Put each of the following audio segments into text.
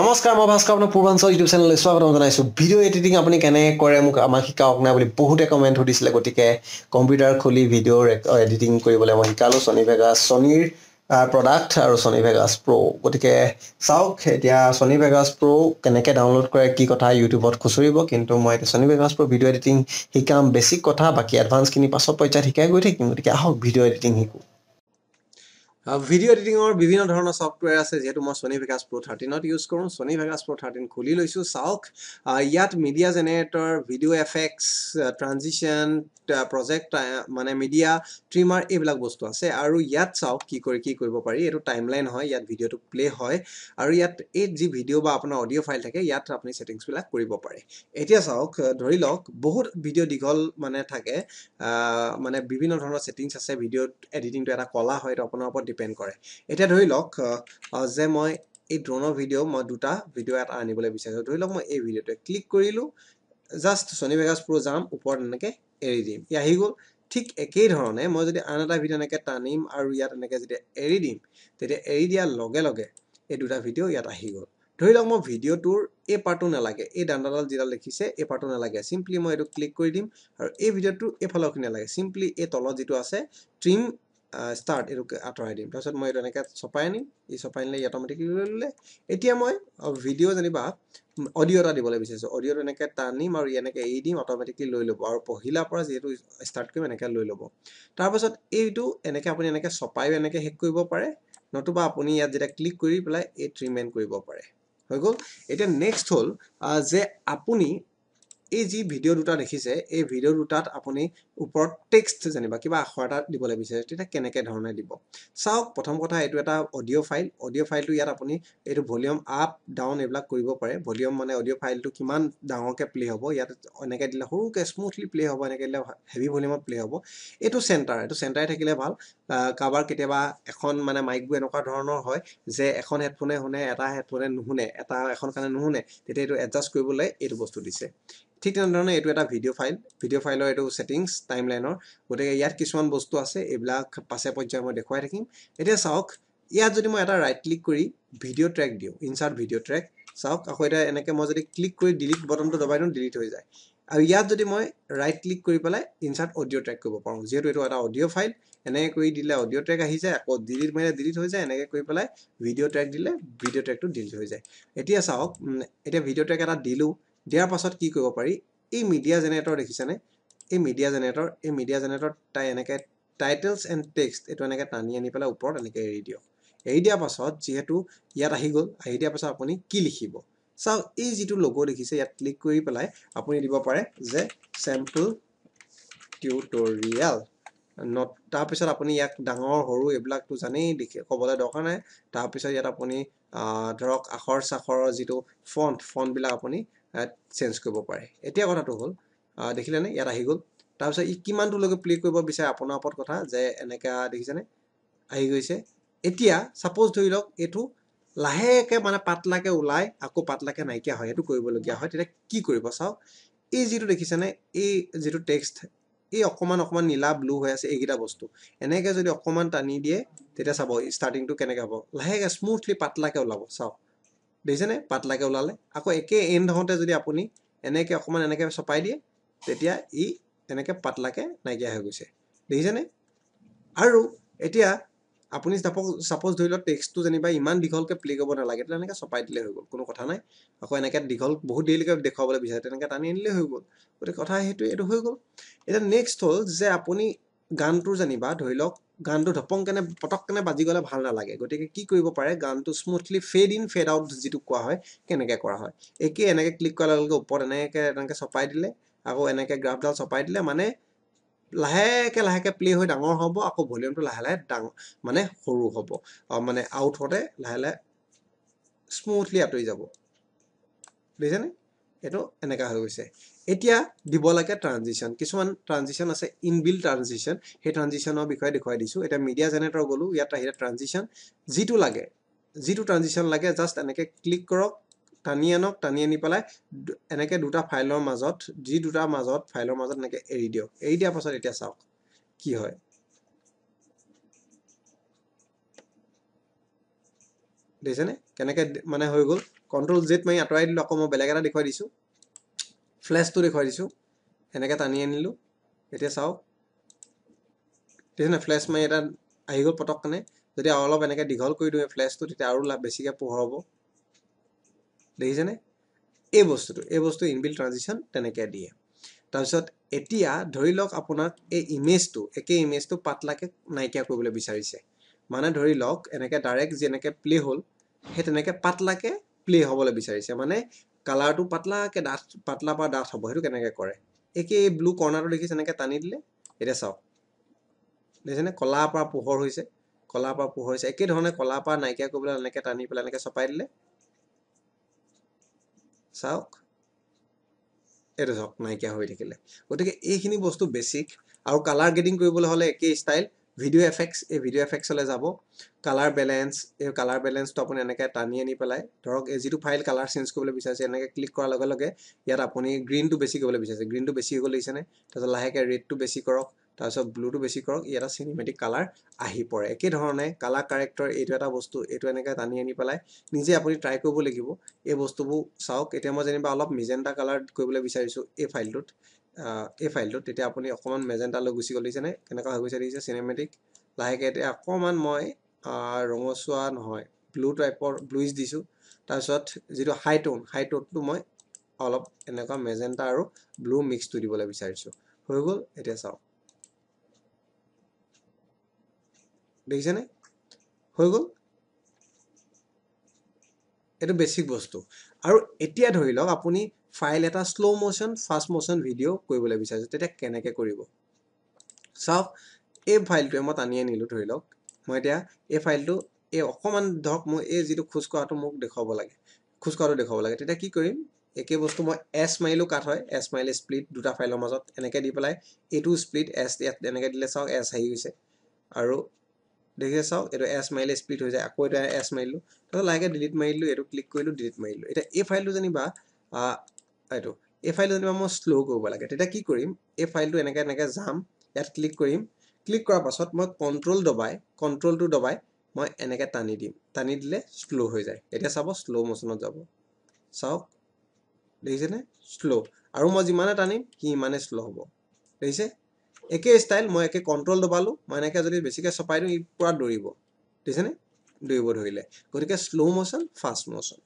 নমস্কাৰ মই ভাস্কৰ আপোনাৰ পূৰ্বাঞ্চল ইউটিউব চেনেললৈ স্বাগতম জনাইছোঁ ভিডিঅ' এডিটিং আপুনি কেনেকৈ কৰে মোক আমাক শিকাওক নাই বুলি বহুতে কমেণ্ট সুধিছিলে গতিকে কম্পিউটাৰ খুলি ভিডিঅ' এডিটিং কৰিবলৈ মই শিকালোঁ ছনী ভেগাছ ছনীৰ প্ৰডাক্ট আৰু ছনী ভেগাছ প্ৰ' গতিকে চাওক এতিয়া ছনী ভেগাছ প্ৰ' কেনেকৈ ডাউনলোড কৰে কি কথা ইউটিউবত খুচৰিব কিন্তু মই এতিয়া Sony Vegas Pro' video' editing শিকাম বেছিক কথা বাকী এডভান্সখিনি পাছত পৰ্যায়ত শিকাই গৈ থাকিম গতিকে আহক ভিডিঅ' এডিটিং শিকোঁ ভিডিঅ' এডিটিঙৰ বিভিন্ন ধৰণৰ ছফ্টৱেৰ আছে যিহেতু মই ছ'নি ভেগাছ প্ৰ' থাৰ্টিনত ইউজ কৰোঁ ছ'নি ভেগাছ প্ৰ' থাৰ্টিন খুলি লৈছোঁ চাওক ইয়াত media generator video' effects transition project মানে মিডিয়া ট্ৰিমাৰ এইবিলাক বস্তু আছে আৰু ইয়াত চাওক কি কৰি কি কৰিব পাৰি এইটো টাইমলাইন হয় ইয়াত ভিডিঅ'টো প্লে' হয় আৰু ইয়াত এই যি ভিডিঅ' বা আপোনাৰ অডিঅ' ফাইল থাকে ইয়াত আপুনি ছেটিংছবিলাক কৰিব পাৰে এতিয়া চাওক ধৰি লওক বহুত ভিডিঅ' দীঘল মানে থাকে মানে বিভিন্ন ধৰণৰ ছেটিংছ আছে ভিডিঅ' এডিটিংটো এটা কলা হয় এইটো আপোনাৰ ওপৰত ডিপেণ্ড কৰে এতিয়া ধৰি লওক যে মই এই ড্ৰ'নৰ ভিডিঅ' মই দুটা ভিডিঅ' ইয়াত আনিবলৈ বিচাৰিছোঁ ধৰি লওক মই এই ভিডিঅ'টোৱে ক্লিক কৰিলোঁ জাষ্ট ছনি বেগাজ প্ৰ' যাম ওপৰত এনেকৈ এৰি দিম ই আহি গ'ল ঠিক একেধৰণে মই যদি আন এটা ভিডিঅ' এনেকৈ টানিম আৰু ইয়াত এনেকৈ যেতিয়া এৰি দিম তেতিয়া এৰি দিয়াৰ লগে লগে এই দুটা ভিডিঅ' ইয়াত আহি গ'ল ধৰি লওক মই ভিডিঅ'টোৰ এই পাৰ্টটো নালাগে এই দাণ্ডাডাল যিডাল লিখিছে এই পাৰ্টটো নালাগে চিম্পলি মই এইটো ক্লিক কৰি দিম আৰু এই ভিডিঅ'টোৰ এইফালৰখিনি নালাগে চিম্পলি এই তলত যিটো আছে ট্ৰিম ষ্টাৰ্ট এইটোক আঁতৰাই দিম তাৰপিছত মই এইটো এনেকৈ চপাই আনিম ই চপাই আনিলে ই অট'মেটিকেলি লৈ ল'লে এতিয়া মই ভিডিঅ' যেনিবা অডিঅ' এটা দিবলৈ বিচাৰিছোঁ অডিঅ'টো এনেকৈ টানিম আৰু ই এনেকৈ এৰি দিম অট'মেটিকেলি লৈ ল'ব আৰু পহিলাৰ পৰা যিহেতু ষ্টাৰ্ট কৰিম এনেকৈ লৈ ল'ব তাৰপাছত এইটো এনেকৈ আপুনি এনেকৈ চপায়ো এনেকৈ শেষ কৰিব পাৰে নতুবা আপুনি ইয়াত যেতিয়া ক্লিক কৰি পেলাই এই ট্ৰিটমেণ্ট কৰিব পাৰে হৈ গ'ল এতিয়া নেক্সট হ'ল যে আপুনি এই যি ভিডিঅ' দুটা দেখিছে এই ভিডিঅ' দুটাত আপুনি ওপৰত টেক্সট জানিবা কিবা আখৰ এটা দিবলৈ বিচাৰিছে তেতিয়া কেনেকৈ ধৰণে দিব চাওক প্ৰথম কথা এইটো এটা অডিঅ' ফাইল অডিঅ' ফাইলটো ইয়াত আপুনি এইটো ভলিউম আপ ডাউন এইবিলাক কৰিব পাৰে ভলিউম মানে অডিঅ' ফাইলটো কিমান ডাঙৰকৈ প্লে' হ'ব ইয়াত এনেকৈ দিলে সৰুকৈ স্মুথলি প্লে' হ'ব এনেকৈ দিলে হেভি ভলিউমত প্লে' হ'ব এইটো চেণ্টাৰ এইটো চেণ্টাৰে থাকিলে ভাল কাৰোবাৰ কেতিয়াবা এখন মানে মাইকবোৰ এনেকুৱা ধৰণৰ হয় যে এখন হেডফোনে শুনে এটা হেডফোনে নুশুনে এটা এখন কাৰণে নুশুনে তেতিয়া এইটো এডজাষ্ট কৰিবলৈ এইটো বস্তু দিছে ঠিক তেনেধৰণে এইটো এটা ভিডিঅ' ফাইল ভিডিঅ' ফাইলৰ এইটো ছেটিংছ টাইমলাইনৰ গতিকে ইয়াত কিছুমান বস্তু আছে এইবিলাক পাছে পৰ্যায়ে মই দেখুৱাই থাকিম এতিয়া চাওক ইয়াত যদি মই এটা ৰাইট ক্লিক কৰি ভিডিঅ' ট্ৰেক দিওঁ ইনচাৰ্ট ভিডিঅ' ট্ৰেক চাওক আকৌ এতিয়া এনেকৈ মই যদি ক্লিক কৰি ডিলিট বটনটো দবাই দিওঁ ডিলিট হৈ যায় আৰু ইয়াত যদি মই ৰাইট ক্লিক কৰি পেলাই ইনচাৰ্ট অডিঅ' ট্ৰেক কৰিব পাৰোঁ যিহেতু এইটো এটা অডিঅ' ফাইল এনেকৈ কৰি দিলে অডিঅ' ট্ৰেক আহি যায় আকৌ ডিলিট মাৰিলে ডিলিট হৈ যায় এনেকৈ কৰি পেলাই ভিডিঅ' ট্ৰেক দিলে ভিডিঅ' ট্ৰেকটো ডিলিট হৈ যায় এতিয়া চাওক এতিয়া ভিডিঅ' ট্ৰেক এটা দিলোঁ দিয়াৰ পাছত কি কৰিব পাৰি এই মিডিয়া জেনেৰেটৰ দেখিছেনে এই মিডিয়া জেনেৰেটৰ এই মিডিয়া জেনেৰেটৰ তাই এনেকৈ টাইটেলছ এণ্ড টেক্সট এইটো এনেকৈ টানি আনি পেলাই ওপৰত এনেকৈ এৰি দিয়ক এৰি দিয়াৰ পাছত যিহেতু ইয়াত আহি গ'ল আহি দিয়াৰ পাছত আপুনি কি লিখিব চাওক এই যিটো লগ লিখিছে ইয়াত ক্লিক কৰি পেলাই আপুনি দিব পাৰে যে চেম্পল টিউটৰিয়েল ন তাৰপিছত আপুনি ইয়াক ডাঙৰ সৰু এইবিলাকতো জানেই দেখি ক'বলৈ দৰকাৰ নাই তাৰপিছত ইয়াত আপুনি ধৰক আখৰ চাখৰৰ যিটো ফণ্ট ফণ্টবিলাক আপুনি চেঞ্জ কৰিব পাৰে এতিয়া কথাটো হ'ল দেখিলে নে ইয়াত আহি গ'ল তাৰপিছত ই কিমানটোলৈকে প্লে কৰিব বিচাৰে আপোনাৰ ওপৰত কথা যে এনেকৈ দেখিছেনে আহি গৈছে এতিয়া ছাপ'জ ধৰি লওক এইটো লাহেকৈ মানে পাতলাকৈ ওলাই আকৌ পাতলাকৈ নাইকিয়া হয় সেইটো কৰিবলগীয়া হয় তেতিয়া কি কৰিব চাওক এই যিটো দেখিছেনে এই যিটো টেক্সট এই অকণমান অকণমান নীলা ব্লু হৈ আছে এইকেইটা বস্তু এনেকৈ যদি অকণমান টানি দিয়ে তেতিয়া চাব ষ্টাৰ্টিংটো কেনেকৈ হ'ব লাহেকৈ স্মুথলি পাতলাকৈ ওলাব চাওক দেখিছেনে পাতলাকৈ ওলালে আকৌ একে এণ্ড হওঁতে যদি আপুনি এনেকৈ অকণমান এনেকৈ চপাই দিয়ে তেতিয়া ই তেনেকৈ পাতলাকৈ নাইকিয়া হৈ গৈছে দেখিছেনে আৰু এতিয়া আপুনি চাপক চাপ'জ ধৰি লওক টেক্সটো যেনিবা ইমান দীঘলকৈ প্লে' কৰিব নালাগে তেনেকৈ চপাই দিলে হৈ গ'ল কোনো কথা নাই আকৌ এনেকৈ দীঘল বহুত দেৰিলৈকে দেখুৱাবলৈ বিচাৰে তেনেকৈ টানি আনিলেই হৈ গ'ল গতিকে কথা সেইটো এইটো হৈ গ'ল এতিয়া নেক্সট হ'ল যে আপুনি গানটো যেনিবা ধৰি লওক গানটো ধপংকেনে পটককেনে বাজি গ'লে ভাল নালাগে গতিকে কি কৰিব পাৰে গানটো smoothly fade in fade out যিটো কোৱা হয় কেনেকৈ কৰা হয় একেই এনেকৈ ক্লিক কৰাৰ লগে লগে ওপৰত এনেকৈ এনেকৈ চপাই দিলে আকৌ এনেকৈ গ্ৰাফডাল চপাই দিলে মানে লাহেকৈ লাহেকৈ প্লে' হৈ ডাঙৰ হ'ব আকৌ ভলিউমটো লাহে লাহে ডাঙৰ মানে সৰু হ'ব মানে আউট হওঁতে লাহে লাহে স্মুথলি আঁতৰি যাব বুজিছেনে এইটো এনেকুৱা হৈ গৈছে এতিয়া দিব লাগে ট্ৰানজিশ্যন কিছুমান ট্ৰানজিশ্যন আছে ইন ইনবিল ট্ৰানজিশ্যন সেই ট্ৰানজিশ্যনৰ বিষয়ে দেখুৱাই দিছোঁ এতিয়া মিডিয়া জেনেৰেটৰ গ'লোঁ ইয়াত আহিলে ট্ৰানজিশ্যন যিটো লাগে যিটো ট্ৰানজিশ্যন লাগে জাষ্ট এনেকৈ ক্লিক কৰক টানি আনক টানি আনি পেলাই এনেকৈ দুটা ফাইলৰ মাজত যি দুটা মাজত ফাইলৰ মাজত এনেকৈ এৰি দিয়ক এৰি দিয়াৰ পাছত এতিয়া চাওক কি হয় দেখিছেনে কেনেকৈ মানে হৈ গ'ল কণ্ট্ৰল জেট মাৰি আঁতৰাই দিলোঁ আকৌ মই বেলেগ এটা দেখুৱাই দিছোঁ ফ্লেছটো দেখুৱাই দিছোঁ এনেকৈ টানি আনিলোঁ এতিয়া চাওক দেখিছেনে ফ্লেছ মাৰি এটা আহি গ'ল পটককেনে যদি অলপ এনেকৈ দীঘল কৰি দিওঁ ফ্লেছটো তেতিয়া আৰু বেছিকৈ পোহৰ হ'ব দেখিছেনে এই বস্তুটো এই বস্তু ইনবিল ট্ৰানজিশ্যন তেনেকৈ দিয়ে তাৰপিছত এতিয়া ধৰি লওক আপোনাক এই ইমেজটো একে ইমেজটো পাতলাকে নাইকিয়া কৰিবলৈ বিচাৰিছে মানে ধৰি লওক এনেকৈ ডাইৰেক্ট যেনেকৈ প্লে' হ'ল সেই তেনেকৈ পাতলাকে প্লে' হ'বলৈ বিচাৰিছে মানে কালাৰটো পাতলাকে ডাঠ পাতলা পৰা ডাঠ হ'ব সেইটো কেনেকৈ কৰে একে এই ব্লু কৰ্ণাৰটো দেখিছে এনেকৈ টানি দিলে এতিয়া চাওক দেখিছেনে কলাৰ পৰা পোহৰ হৈছে কলাৰ পৰা পোহৰ হৈছে একেধৰণে কলাৰ পৰা নাইকিয়া কৰিবলৈ এনেকৈ টানি পেলাই এনেকৈ চপাই দিলে চাওক এইটো চাওক নাইকিয়া হৈ থাকিলে গতিকে এইখিনি বস্তু বেছিক আৰু কালাৰ গেডিং কৰিবলৈ হ'লে একেই ষ্টাইল ভিডিঅ' এফেক্টছ এই ভিডিঅ' এফেক্টছলৈ যাব কালাৰ বেলেঞ্চ এই কালাৰ বেলেঞ্চটো আপুনি এনেকৈ টানি আনি পেলাই ধৰক এই যিটো ফাইল কালাৰ চেঞ্জ কৰিবলৈ বিচাৰিছে এনেকৈ ক্লিক কৰাৰ লগে লগে ইয়াত আপুনি গ্ৰীণটো বেছি কৰিবলৈ বিচাৰিছে গ্ৰীণটো বেছি হৈ গ'ল লাগিছেনে তাৰপিছত লাহেকৈ ৰেডটো বেছি কৰক তাৰপিছত ব্লুটো বেছি কৰক ই এটা চিনেমেটিক কালাৰ আহি পৰে একেধৰণে কালাৰ কাৰেক্টৰ এইটো এটা বস্তু এইটো এনেকৈ টানি আনি পেলাই নিজে আপুনি ট্ৰাই কৰিব লাগিব এই বস্তুবোৰ চাওক এতিয়া মই যেনিবা অলপ মেজেণ্টা কালাৰ কৰিবলৈ বিচাৰিছোঁ এই ফাইলটোত এই ফাইলটোত তেতিয়া আপুনি অকণমান মেজেণ্টালৈ গুচি গ'ল দিছেনে কেনেকুৱা হৈ গৈছে দেখিছে চিনেমেটিক লাহেকৈ এতিয়া অকণমান মই ৰঙচুৱা নহয় ব্লু টাইপৰ ব্লুইছ দিছোঁ তাৰপিছত যিটো হাই টোন হাই টোনটো মই অলপ এনেকুৱা মেজেণ্টা আৰু ব্লু মিক্সটো দিবলৈ বিচাৰিছোঁ হৈ গ'ল এতিয়া চাওক দেখিছেনে হৈ গ'ল এইটো বেচিক বস্তু আৰু এতিয়া ধৰি লওক আপুনি ফাইল এটা slow' motion fast motion video' কৰিবলৈ বিচাৰিছে তেতিয়া কেনেকৈ কৰিব চাওক এই ফাইলটোৱে মই টানি আনিলোঁ ধৰি লওক মই এতিয়া এই ফাইলটো এই অকণমান ধৰক মোৰ এই যিটো খোজকঢ়াটো মোক দেখুৱাব লাগে খোজকঢ়াটো দেখুৱাব লাগে তেতিয়া কি কৰিম একে বস্তু মই এছ মাৰিলোঁ কাঠ হয় এছ মাৰিলে স্প্লিট দুটা ফাইলৰ মাজত এনেকৈ দি পেলাই এইটো স্প্লিট এছ এনেকৈ দিলে চাওক এছ আহি গৈছে আৰু দেখি চাওক এইটো এছ মাৰিলে স্প্লিট হৈ যায় আকৌ এটা এছ মাৰিলোঁ তাৰপিছত লাহেকৈ ডিলিট মাৰিলোঁ এইটো ক্লিক কৰিলোঁ ডিলিট মাৰিলোঁ এতিয়া এই ফাইলটো যেনিবা এইটো এই ফাইলটো যেনিবা মই শ্ল' কৰিব লাগে তেতিয়া কি কৰিম এই ফাইলটো এনেকৈ এনেকৈ যাম ইয়াত ক্লিক কৰিম ক্লিক কৰাৰ পাছত মই কণ্ট্ৰল দবাই কণ্ট্ৰলটো দবাই মই এনেকৈ টানি দিম টানি দিলে শ্ল' হৈ যায় এতিয়া চাব শ্ল' মোশ্যনত যাব চাওক দেখিছেনে শ্ল' আৰু মই যিমানে টানিম কি ইমানে শ্ল' হ'ব দেখিছে একেই ষ্টাইল মই একে কণ্ট্ৰল দবালোঁ মই এনেকৈ যদি বেছিকৈ চপাই দিওঁ ই পূৰা দৌৰিব বুজিছেনে দৌৰিব ধৰিলে গতিকে শ্ল' মোশ্যন ফাষ্ট মোশ্যন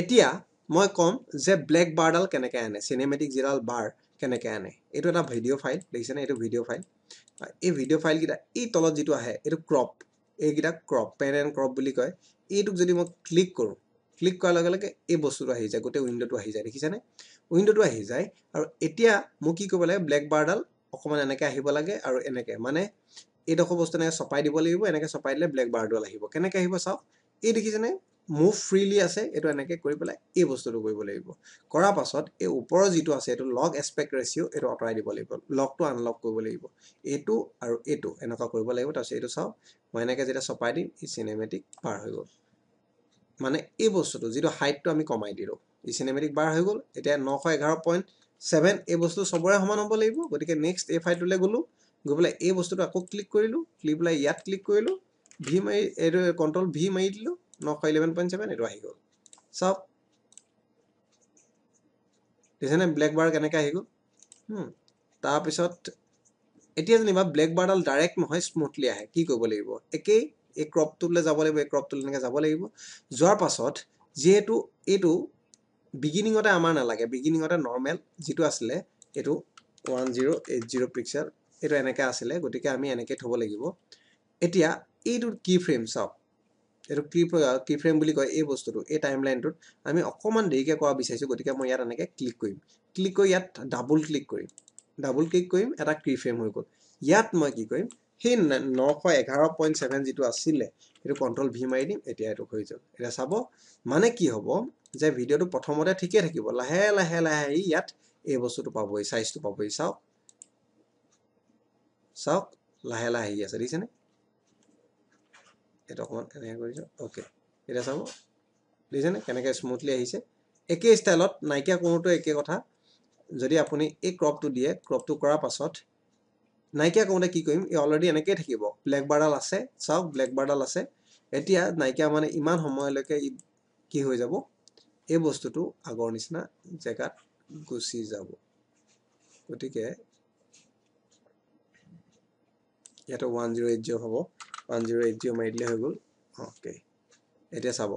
এতিয়া মই ক'ম যে ব্লেক বাৰডাল কেনেকৈ আনে চিনেমেটিক যিডাল বাৰ কেনেকৈ আনে এইটো এটা ভিডিঅ' ফাইল দেখিছেনে এইটো ভিডিঅ' ফাইল এই ভিডিঅ' ফাইলকেইটা এই তলত যিটো আহে এইটো ক্ৰপ এইকেইটা ক্ৰপ পেন এণ্ড ক্ৰপ বুলি কয় এইটোক যদি মই ক্লিক কৰোঁ ক্লিক কৰাৰ লগে লগে এই বস্তুটো আহি যায় গোটেই উইণ্ড'টো আহি যায় দেখিছেনে উইণ্ড'টো আহি যায় আৰু এতিয়া মোক কি কৰিব লাগে ব্লেক বাৰডাল অকণমান এনেকৈ আহিব লাগে আৰু এনেকৈ মানে এইডোখৰ বস্তু এনেকৈ চপাই দিব লাগিব এনেকৈ চপাই দিলে ব্লেক বাৰডোৱাল আহিব কেনেকৈ আহিব চাওক এই দেখিছেনে মুভ ফ্ৰীলি আছে এইটো এনেকৈ কৰি পেলাই এই বস্তুটো কৰিব লাগিব কৰাৰ পাছত এই ওপৰৰ যিটো আছে এইটো লগ এক্সপেক্ট ৰেচিঅ' এইটো আঁতৰাই দিব লাগিব লগটো আনলক কৰিব লাগিব এইটো আৰু এইটো এনেকুৱা কৰিব লাগিব তাৰপিছত এইটো চাওক মই এনেকৈ যেতিয়া চপাই দিম ই চিনেমেটিক পাৰ হৈ গ'ল মানে এই বস্তুটো যিটো হাইটটো আমি কমাই দিলোঁ ই চিনেমেটিক বাৰ হৈ গ'ল এতিয়া নশ এঘাৰ পইণ্ট ছেভেন এই বস্তু চবৰে সমান হ'ব লাগিব গতিকে নেক্সট এই ফাইলটোলৈ গ'লোঁ গৈ পেলাই এই বস্তুটো আকৌ ক্লিক কৰিলোঁ ক্লিক পেলাই ইয়াত ক্লিক কৰিলোঁ ভি মাৰি এইটো কণ্ট্ৰল ভি মাৰি দিলোঁ নশ ইলেভেন পইণ্ট ছেভেন এইটো আহি গ'ল চাওক দেখিছেনে ব্লেক বাৰ কেনেকৈ আহি গ'ল তাৰপিছত এতিয়া যেনিবা ব্লেক বাৰডাল ডাইৰেক্ট নহয় স্মুথলি আহে কি কৰিব লাগিব একেই এই ক্ৰপটোলৈ যাব লাগিব এই ক্ৰপটোলৈ এনেকৈ যাব লাগিব যোৱাৰ পাছত যিহেতু এইটো বিগিনিঙতে আমাৰ নালাগে বিগিনিঙতে নৰ্মেল যিটো আছিলে এইটো one zero' eight zero' pixel এইটো এনেকৈ আছিলে গতিকে আমি এনেকৈ থ'ব লাগিব এতিয়া এইটো কি ফ্ৰেম চাওক এইটো কি কি ফ্ৰেম বুলি কয় এই বস্তুটো এই টাইম লাইনটোত আমি অকণমান দেৰিকৈ কৰা বিচাৰিছোঁ গতিকে মই ইয়াত এনেকৈ ক্লিক কৰিম ক্লিক কৰি ইয়াত ডাবল ক্লিক কৰিম ডাবল ক্লিক কৰিম এটা কি ফ্ৰেম হৈ গ'ল ইয়াত মই কি কৰিম সেই নশ এঘাৰ পইণ্ট ছেভেন যিটো আছিলে সেইটো কণ্ট্ৰল ভি মাৰি দিম এতিয়া এইটো হৈ যাওক এতিয়া চাব মানে কি হ'ব যে ভিডিঅ'টো প্ৰথমতে ঠিকে থাকিব লাহে লাহে লাহে আহি ইয়াত এই বস্তুটো পাবহি চাইজটো পাবহি চাওক চাওক লাহে লাহে আহি আছে দেখিছেনে এইটো অকণমান এনেকৈ কৰিছোঁ অ'কে এতিয়া চাব দেখিছেনে কেনেকৈ স্মুথলি আহিছে একেই ষ্টাইলত নাইকিয়া কৰোঁতে একে কথা যদি আপুনি এই ক্ৰপটো দিয়ে ক্ৰপটো কৰাৰ পাছত নাইকিয়া কওঁতে কি কৰিম এই অলৰেডি এনেকৈয়ে থাকিব ব্লেক বাৰ্ডাল আছে চাওক ব্লেক বাৰ্ডাল আছে এতিয়া নাইকিয়া মানে ইমান সময়লৈকে কি হৈ যাব এই বস্তুটো আগৰ নিচিনা জেগাত গুচি যাব গতিকে ইয়াতে ওৱান জিৰ' এইট জিৰ' হ'ব ওৱান জিৰ' এইট জিৰ' মাৰি দিলে হৈ গ'ল অ'কে এতিয়া চাব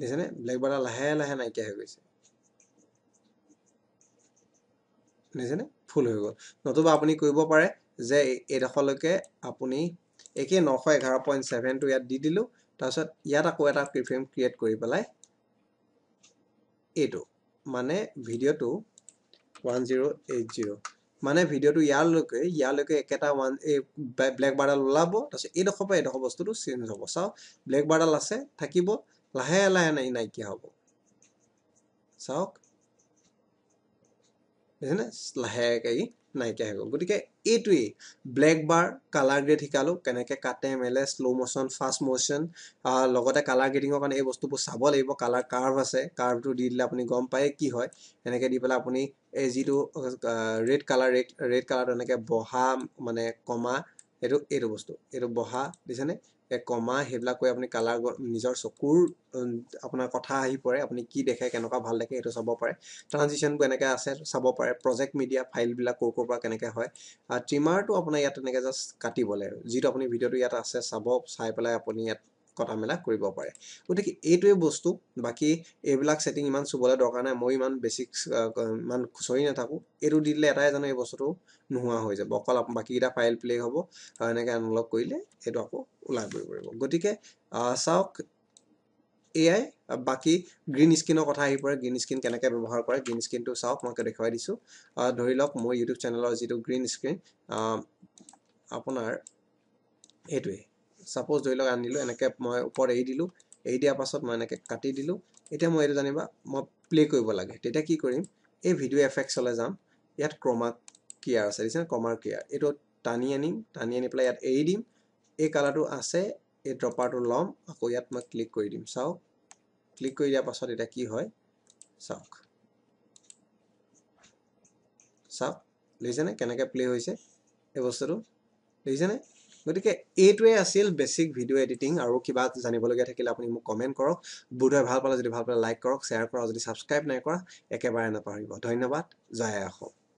দেখিছেনে ব্লেক বাৰ্ডাল লাহে লাহে নাইকিয়া হৈ গৈছে শুনিছেনে ফুল হৈ গ'ল নতুবা আপুনি কৰিব পাৰে যে এইডোখৰলৈকে আপুনি একেই নশ এঘাৰ পইণ্ট ছেভেনটো ইয়াত দি দিলোঁ তাৰপিছত ইয়াত আকৌ এটা ফ্ৰেম ক্ৰিয়েট কৰি পেলাই এইটো মানে ভিডিঅ'টো ওৱান জিৰ' এইট জিৰ' মানে ভিডিঅ'টো ইয়ালৈকে ইয়ালৈকে একেটা ওৱান এই ব্লেক বাৰ্ডাল ওলাব তাৰপিছত এইডোখৰ পৰা এইডোখৰ বস্তুটো চেঞ্জ হ'ব চাওক ব্লেক বাৰ্ডাল আছে থাকিব লাহে লাহে নাই নাইকিয়া হ'ব চাওক বুজিছেনে লাহেকাৰী নাইকিয়া হৈ গ'ল গতিকে এইটোৱেই ব্লেক বাৰ কালাৰ গ্ৰেড শিকালোঁ কেনেকৈ কাটে মেলে শ্ল' মোশ্যন ফাষ্ট মোশ্যন লগতে কালাৰ গ্ৰেডিঙৰ কাৰণে এই বস্তুবোৰ চাব লাগিব কালাৰ কাৰ্ভ আছে কাৰ্ভটো দি দিলে আপুনি গম পায় কি হয় এনেকৈ দি পেলাই আপুনি এই যিটো ৰেড কালাৰ ৰেড ৰেড কালাৰটো এনেকৈ বহা মানে কমা এইটো এইটো বস্তু এইটো বহা দিছেনে কমা সেইবিলাক কৈ আপুনি কালাৰ নিজৰ চকুৰ আপোনাৰ কথা আহি পৰে আপুনি কি দেখে কেনেকুৱা ভাল দেখে সেইটো চাব পাৰে ট্ৰান্সেকশ্যনবোৰ কেনেকৈ আছে চাব পাৰে প্ৰজেক্ট মিডিয়া ফাইলবিলাক ক'ৰ ক'ৰ পৰা কেনেকৈ হয় আৰু ট্ৰিমাৰটো আপোনাৰ ইয়াত তেনেকৈ জাষ্ট কাটিব কাটিবলৈ যিটো আপুনি ভিডিঅ'টো ইয়াত আছে চাব চাই পেলাই আপুনি ইয়াত কটা মেলা কৰিব পাৰে গতিকে এইটোৱে বস্তু বাকী এইবিলাক ছেটিং ইমান চুবলৈ দৰকাৰ নাই মই ইমান বেছিক্স ইমান খুচৰি নাথাকোঁ এইটো দি দিলে এটাই জানো এই বস্তুটো নোহোৱা হৈ যাব অকল বাকীকেইটা ফাইল প্লে হ'ব আৰু এনেকৈ আনলক কৰিলে এইটো আকৌ ওলাই কৰিব পাৰিব গতিকে চাওক এয়াই বাকী গ্ৰীণ স্কিনৰ কথা আহি পৰে গ্ৰীণ স্কিন কেনেকৈ ব্যৱহাৰ কৰে গ্ৰীণ স্কিনটো চাওক মই দেখুৱাই দিছোঁ ধৰি লওক মোৰ ইউটিউব চেনেলৰ যিটো গ্ৰীণ স্ক্ৰীণ আপোনাৰ এইটোৱেই চাপ'জ ধৰি লওক আনিলোঁ এনেকৈ মই ওপৰত এৰি দিলোঁ এৰি দিয়াৰ পাছত মই এনেকৈ কাটি দিলোঁ এতিয়া মই এইটো জানিবা মই প্লে' কৰিব লাগে তেতিয়া কি কৰিম এই ভিডিঅ' এফেক্টছলৈ যাম ইয়াত ক্ৰমা কেয়াৰ আছে দিছে ক্ৰমাৰ কেয়াৰ এইটো টানি আনিম টানি আনি পেলাই ইয়াত এৰি দিম এই কালাৰটো আছে এই ড্ৰপাৰটো ল'ম আকৌ ইয়াত মই ক্লিক কৰি দিম চাওক ক্লিক কৰি দিয়াৰ পাছত এতিয়া কি হয় চাওক চাওক দেখিছেনে কেনেকৈ প্লে' হৈছে এই বস্তুটো দেখিছেনে গতিকে এইটোৱে আছিল বেছিক ভিডিঅ' এডিটিং আৰু কিবা জানিবলগীয়া থাকিলে আপুনি মোক কমেণ্ট কৰক বোধহয় ভাল পালে যদি ভাল পালে লাইক কৰক শ্বেয়াৰ কৰক যদি ছাবস্ক্ৰাইব নাই কৰা একেবাৰে নাপাহৰিব ধন্যবাদ জয় আহক